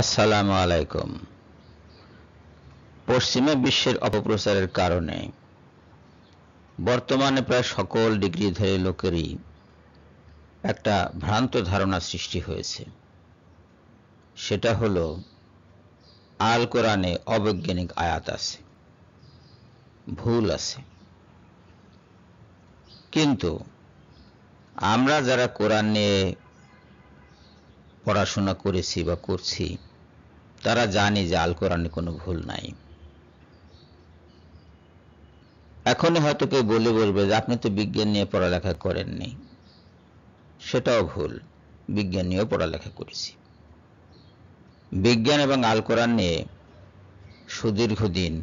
আসসালামু আলাইকুম পশ্চিমে বিশ্বের অপপ্রচারের কারণে বর্তমানে প্রায় সকল ডিগ্রিধারী লোকেরই একটা ভ্রান্ত ধারণা সৃষ্টি হয়েছে সেটা হলো আল কোরআনে অবৈজ্ঞানিক আয়াত আছে ভুল আছে কিন্তু আমরা যারা কোরআন নিয়ে পড়াশোনা করেছি বা করছি তারা জানে যে আল কোরআনে কোনো ভুল নাই এখনই হয়তো কেউ বলে বলবে যে আপনি তো বিজ্ঞান নিয়ে পড়ালেখা করেননি সেটাও ভুল বিজ্ঞান নিয়েও পড়ালেখা করেছি বিজ্ঞান এবং আল কোরআন নিয়ে সুদীর্ঘদিন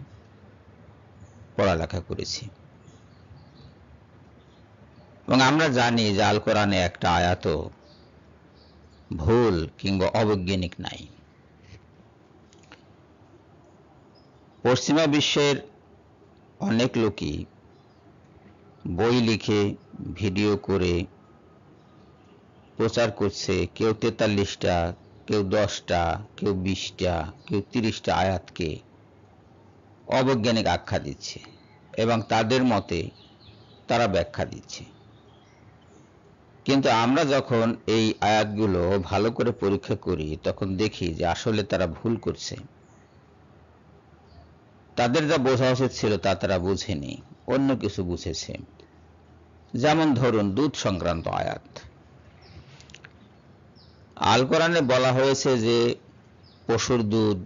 পড়ালেখা করেছি এবং আমরা জানি যে আল কোরআনে একটা আয়াত ভুল কিংবা অবৈজ্ঞানিক নাই পশ্চিমা বিশ্বের অনেক লোকই বই লিখে ভিডিও করে প্রচার করছে কেউ তেতাল্লিশটা কেউ দশটা কেউ বিশটা কেউ তিরিশটা আয়াতকে অবৈজ্ঞানিক আখ্যা দিচ্ছে এবং তাদের মতে তারা ব্যাখ্যা দিচ্ছে কিন্তু আমরা যখন এই আয়াতগুলো ভালো করে পরীক্ষা করি তখন দেখি যে আসলে তারা ভুল করছে তাদের যা বোঝা উচিত ছিল তা তারা বুঝেনি অন্য কিছু বুঝেছে যেমন ধরুন দুধ সংক্রান্ত আয়াত আল কোরআনে বলা হয়েছে যে পশুর দুধ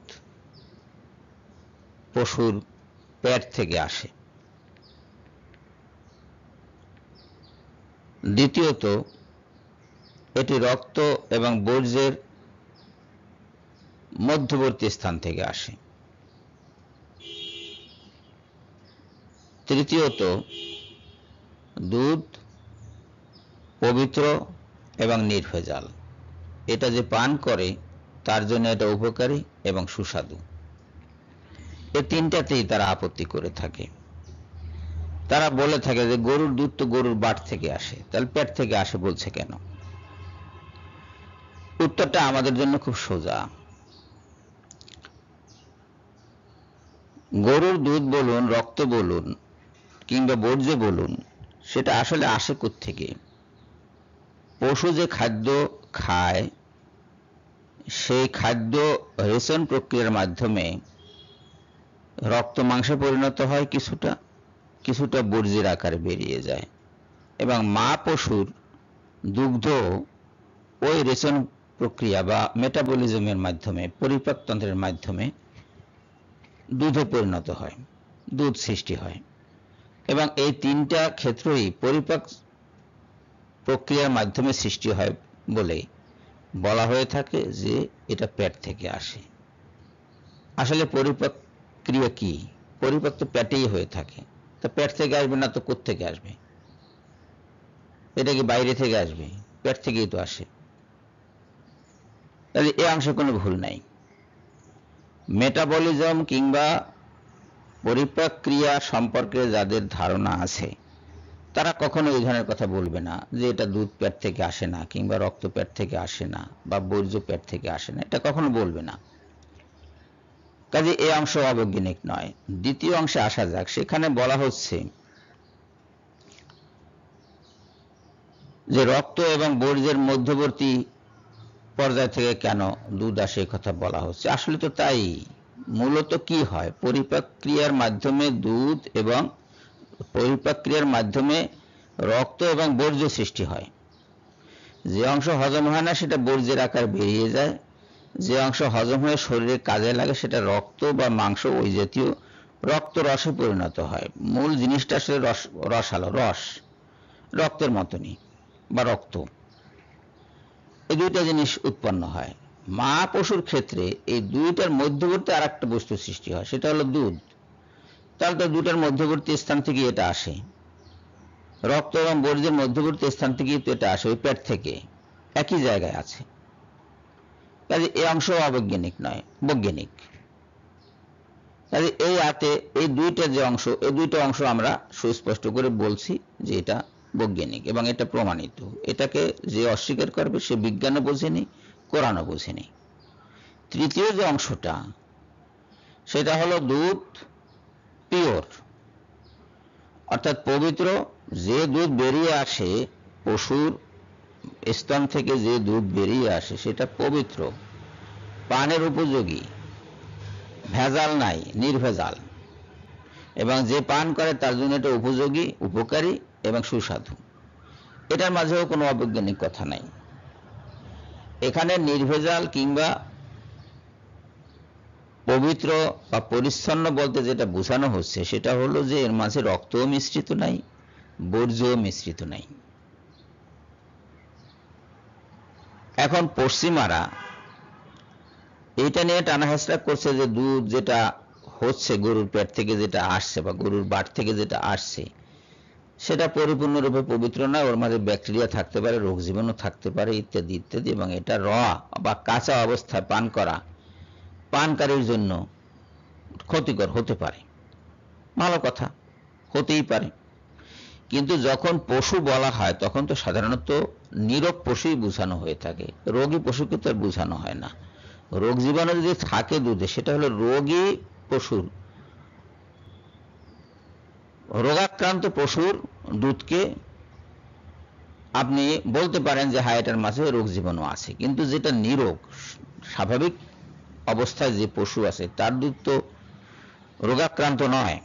পশুর পেট থেকে আসে দ্বিতীয়ত এটি রক্ত এবং বর্জ্যের মধ্যবর্তী স্থান থেকে আসে তৃতীয়ত দুধ পবিত্র এবং নির্ভেজাল এটা যে পান করে তার জন্য এটা উপকারী এবং সুস্বাদু এ তিনটাতেই তারা আপত্তি করে থাকে তারা বলে থাকে যে গরুর দুধ তো গরুর বাট থেকে আসে তাহলে পেট থেকে আসে বলছে কেন উত্তরটা আমাদের জন্য খুব সোজা গরুর দুধ বলুন রক্ত বলুন কিংবা বর্জ্য বলুন সেটা আসলে আসে থেকে পশু যে খাদ্য খায় সেই খাদ্য রেশন প্রক্রিয়ার মাধ্যমে রক্ত মাংসে পরিণত হয় কিছুটা কিছুটা বর্জ্যের আকারে বেরিয়ে যায় এবং মা পশুর দুগ্ধ ওই রেচন প্রক্রিয়া বা মেটাবলিজমের মাধ্যমে পরিপাকতন্ত্রের মাধ্যমে দুধে পরিণত হয় দুধ সৃষ্টি হয় এবং এই তিনটা ক্ষেত্রই পরিপাক প্রক্রিয়ার মাধ্যমে সৃষ্টি হয় বলে বলা হয়ে থাকে যে এটা পেট থেকে আসে আসলে পরিপাক ক্রিয়া কি পরিপাক তো পেটেই হয়ে থাকে তা পেট থেকে আসবে না তো থেকে আসবে এটা কি বাইরে থেকে আসবে পেট থেকেই তো আসে তাহলে এ অংশে কোনো ভুল নাই মেটাবলিজম কিংবা পরিপাক ক্রিয়া সম্পর্কে যাদের ধারণা আছে তারা কখনো এই ধরনের কথা বলবে না যে এটা দুধ পেট থেকে আসে না কিংবা রক্ত পেট থেকে আসে না বা বর্জ্য পেট থেকে আসে না এটা কখনো বলবে না কাজে এই অংশ অবৈজ্ঞানিক নয় দ্বিতীয় অংশে আসা যাক সেখানে বলা হচ্ছে যে রক্ত এবং বর্জ্যের মধ্যবর্তী পর্যায় থেকে কেন দুধ আসে কথা বলা হচ্ছে আসলে তো তাই মূলত কি হয় পরিপাক ক্রিয়ার মাধ্যমে দুধ এবং পরিপাক ক্রিয়ার মাধ্যমে রক্ত এবং বর্জ্য সৃষ্টি হয় যে অংশ হজম হয় না সেটা বর্জ্যের আকার বেরিয়ে যায় যে অংশ হজম হয়ে শরীরে কাজে লাগে সেটা রক্ত বা মাংস ওই জাতীয় রক্ত রসে পরিণত হয় মূল জিনিসটা আসলে রস রসালো রস রক্তের মতনই বা রক্ত এই দুইটা জিনিস উৎপন্ন হয় মা পশুর ক্ষেত্রে এই দুইটার মধ্যবর্তী আর একটা বস্তু সৃষ্টি হয় সেটা হলো দুধ তাহলে তো দুটার মধ্যবর্তী স্থান থেকে এটা আসে রক্ত এবং বর্জ্যের মধ্যবর্তী স্থান থেকেই তো এটা আসে ওই পেট থেকে একই জায়গায় আছে কাজে এই অংশ অবৈজ্ঞানিক নয় বৈজ্ঞানিক কাজে এই আতে এই দুইটা যে অংশ এই দুইটা অংশ আমরা সুস্পষ্ট করে বলছি যে এটা বৈজ্ঞানিক এবং এটা প্রমাণিত এটাকে যে অস্বীকার করবে সে বিজ্ঞানও বোঝেনি কোরআনও বোঝেনি তৃতীয় যে অংশটা সেটা হলো দুধ পিওর অর্থাৎ পবিত্র যে দুধ বেরিয়ে আসে পশুর স্তন থেকে যে দুধ বেরিয়ে আসে সেটা পবিত্র পানের উপযোগী ভেজাল নাই নির্ভেজাল এবং যে পান করে তার জন্য এটা উপযোগী উপকারী এবং সুস্বাদু এটার মাঝেও কোনো অবৈজ্ঞানিক কথা নাই এখানে নির্ভেজাল কিংবা পবিত্র বা পরিচ্ছন্ন বলতে যেটা বোঝানো হচ্ছে সেটা হলো যে এর মাঝে রক্তও মিশ্রিত নাই বর্জ্যও মিশ্রিত নাই এখন পশ্চিমারা এটা নিয়ে টানা হেসরা করছে যে দুধ যেটা হচ্ছে গরুর পেট থেকে যেটা আসছে বা গরুর বাট থেকে যেটা আসছে সেটা পরিপূর্ণরূপে পবিত্র নয় ওর মাঝে ব্যাকটেরিয়া থাকতে পারে রোগ জীবাণু থাকতে পারে ইত্যাদি ইত্যাদি এবং এটা র বা কাঁচা অবস্থায় পান করা পানকারীর জন্য ক্ষতিকর হতে পারে ভালো কথা হতেই পারে কিন্তু যখন পশু বলা হয় তখন তো সাধারণত নীরব পশুই বোঝানো হয়ে থাকে রোগী পশুকে তো বোঝানো হয় না রোগ জীবাণু যদি থাকে দুধে সেটা হলো রোগী পশুর রোগাক্রান্ত পশুর দুধকে আপনি বলতে পারেন যে হ্যাঁ এটার মাঝে রোগ জীবাণু আছে কিন্তু যেটা নিরোগ স্বাভাবিক অবস্থায় যে পশু আছে তার দুধ তো রোগাক্রান্ত নয়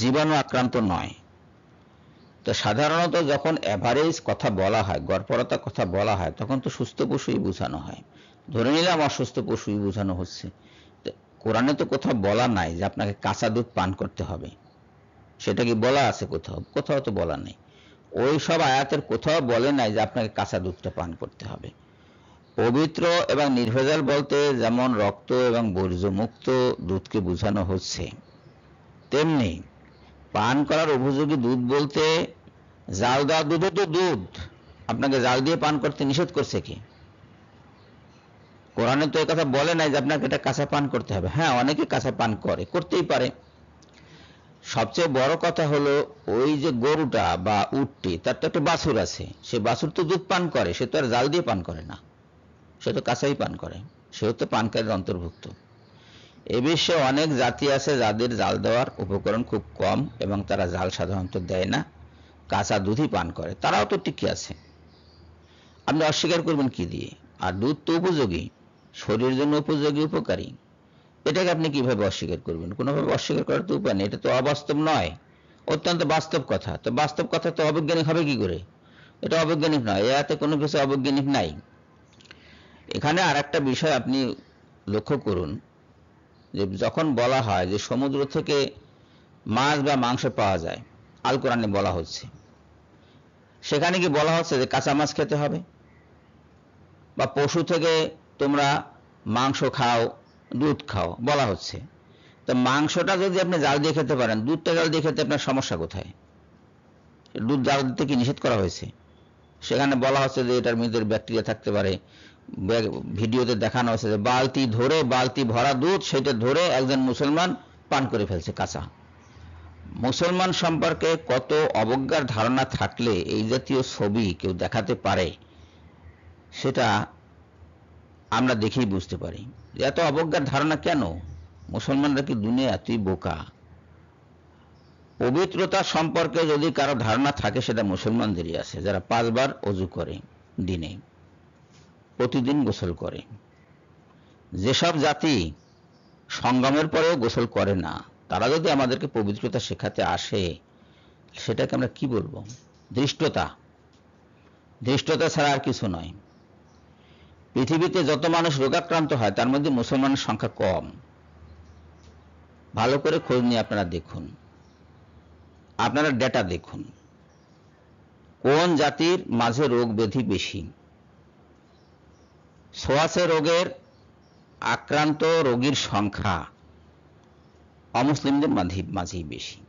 জীবাণু আক্রান্ত নয় তো সাধারণত যখন অ্যাভারেজ কথা বলা হয় গড়পরতা কথা বলা হয় তখন তো সুস্থ পশুই বোঝানো হয় ধরে নিলাম অসুস্থ পশুই বোঝানো হচ্ছে কোরআনে তো কোথাও বলা নাই যে আপনাকে কাঁচা দুধ পান করতে হবে সেটা কি বলা আছে কোথাও কোথাও তো বলা নেই ওই সব আয়াতের কোথাও বলে নাই যে আপনাকে কাঁচা দুধটা পান করতে হবে পবিত্র এবং নির্ভেজাল বলতে যেমন রক্ত এবং বর্জ্যমুক্ত দুধকে বোঝানো হচ্ছে তেমনি পান করার অভিযোগী দুধ বলতে জাল দেওয়া দুধও তো দুধ আপনাকে জাল দিয়ে পান করতে নিষেধ করছে কি কোরআনে তো কথা বলে নাই যে আপনাকে এটা কাঁচা পান করতে হবে হ্যাঁ অনেকে কাঁচা পান করে করতেই পারে সবচেয়ে বড় কথা হলো ওই যে গরুটা বা উটটি তার তো একটা বাছুর আছে সে বাছুর তো দুধ পান করে সে তো আর জাল দিয়ে পান করে না সে তো কাঁচাই পান করে সেও তো পানকারীর অন্তর্ভুক্ত এ বিশ্বে অনেক জাতি আছে যাদের জাল দেওয়ার উপকরণ খুব কম এবং তারা জাল সাধারণত দেয় না কাঁচা দুধই পান করে তারাও তো টিকে আছে আপনি অস্বীকার করবেন কি দিয়ে আর দুধ তো উপযোগী শরীরের জন্য উপযোগী উপকারী এটাকে আপনি কিভাবে অস্বীকার করবেন কোনোভাবে অস্বীকার করার তো উপায় নেই এটা তো অবাস্তব নয় অত্যন্ত বাস্তব কথা তো বাস্তব কথা তো অবৈজ্ঞানিক হবে কি করে এটা অবৈজ্ঞানিক নয় এতে কোনো কিছু অবৈজ্ঞানিক নাই এখানে আর একটা বিষয় আপনি লক্ষ্য করুন যে যখন বলা হয় যে সমুদ্র থেকে মাছ বা মাংস পাওয়া যায় আল কোরআনে বলা হচ্ছে সেখানে কি বলা হচ্ছে যে কাঁচা মাছ খেতে হবে বা পশু থেকে তোমরা মাংস খাও দুধ খাও বলা হচ্ছে তো মাংসটা যদি আপনি জাল দিয়ে খেতে পারেন দুধটা জাল দিয়ে খেতে আপনার সমস্যা কোথায় দুধ জাল দিতে কি নিষেধ করা হয়েছে সেখানে বলা হচ্ছে যে এটার মধ্যে ব্যাকটেরিয়া থাকতে পারে ভিডিওতে দেখানো হয়েছে যে বালতি ধরে বালতি ভরা দুধ সেটা ধরে একজন মুসলমান পান করে ফেলছে কাঁচা মুসলমান সম্পর্কে কত অবজ্ঞার ধারণা থাকলে এই জাতীয় ছবি কেউ দেখাতে পারে সেটা আমরা দেখেই বুঝতে পারি এত অবজ্ঞার ধারণা কেন মুসলমানরা কি দুনিয়া এতই বোকা পবিত্রতা সম্পর্কে যদি কারো ধারণা থাকে সেটা মুসলমানদেরই আছে যারা পাঁচবার অজু করে দিনে প্রতিদিন গোসল করে যেসব জাতি সংগ্রামের পরেও গোসল করে না তারা যদি আমাদেরকে পবিত্রতা শেখাতে আসে সেটাকে আমরা কি বলবো ধৃষ্টতা ধৃষ্টতা ছাড়া আর কিছু নয় পৃথিবীতে যত মানুষ রোগাক্রান্ত হয় তার মধ্যে মুসলমানের সংখ্যা কম ভালো করে খোঁজ নিয়ে আপনারা দেখুন আপনারা ডেটা দেখুন কোন জাতির মাঝে রোগ ব্যাধি বেশি সোয়াসে রোগের আক্রান্ত রোগীর সংখ্যা অমুসলিমদের মাঝে মাঝেই বেশি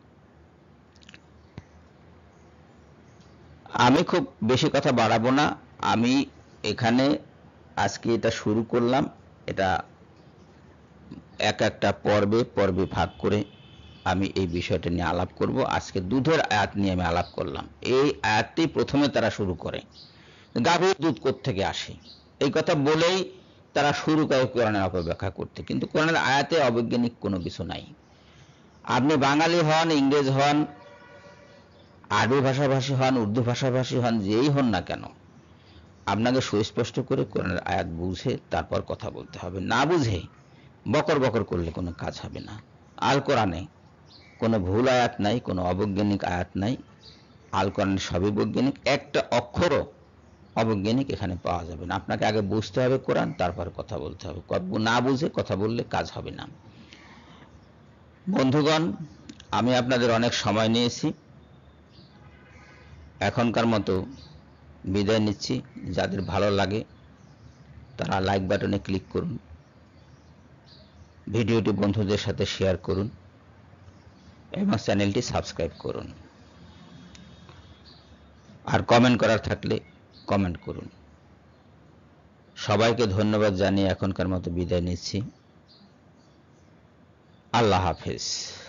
আমি খুব বেশি কথা বাড়াবো না আমি এখানে আজকে এটা শুরু করলাম এটা এক একটা পর্বে পর্বে ভাগ করে আমি এই বিষয়টা নিয়ে আলাপ করব আজকে দুধের আয়াত নিয়ে আমি আলাপ করলাম এই আয়াতটি প্রথমে তারা শুরু করে গাভীর দুধ থেকে আসে এই কথা বলেই তারা শুরু করে কোরআনের অপব্যাখ্যা করতে কিন্তু কোরআনের আয়াতে অবৈজ্ঞানিক কোনো কিছু নাই আপনি বাঙালি হন ইংরেজ হন আরবি ভাষাভাষী হন উর্দু ভাষাভাষী হন যেই হন না কেন আপনাকে সুস্পষ্ট করে কোরআনের আয়াত বুঝে তারপর কথা বলতে হবে না বুঝে বকর বকর করলে কোনো কাজ হবে না আল কোরআনে কোনো ভুল আয়াত নাই কোনো অবৈজ্ঞানিক আয়াত নাই আল কোরআন সবই বৈজ্ঞানিক একটা অক্ষরও অবৈজ্ঞানিক এখানে পাওয়া যাবে না আপনাকে আগে বুঝতে হবে কোরআন তারপর কথা বলতে হবে না বুঝে কথা বললে কাজ হবে না বন্ধুগণ আমি আপনাদের অনেক সময় নিয়েছি এখনকার মতো বিদায় নিচ্ছি যাদের ভালো লাগে তারা লাইক বাটনে ক্লিক করুন ভিডিওটি বন্ধুদের সাথে শেয়ার করুন এবং চ্যানেলটি সাবস্ক্রাইব করুন আর কমেন্ট করার থাকলে কমেন্ট করুন সবাইকে ধন্যবাদ জানিয়ে এখনকার মতো বিদায় নিচ্ছি আল্লাহ হাফেজ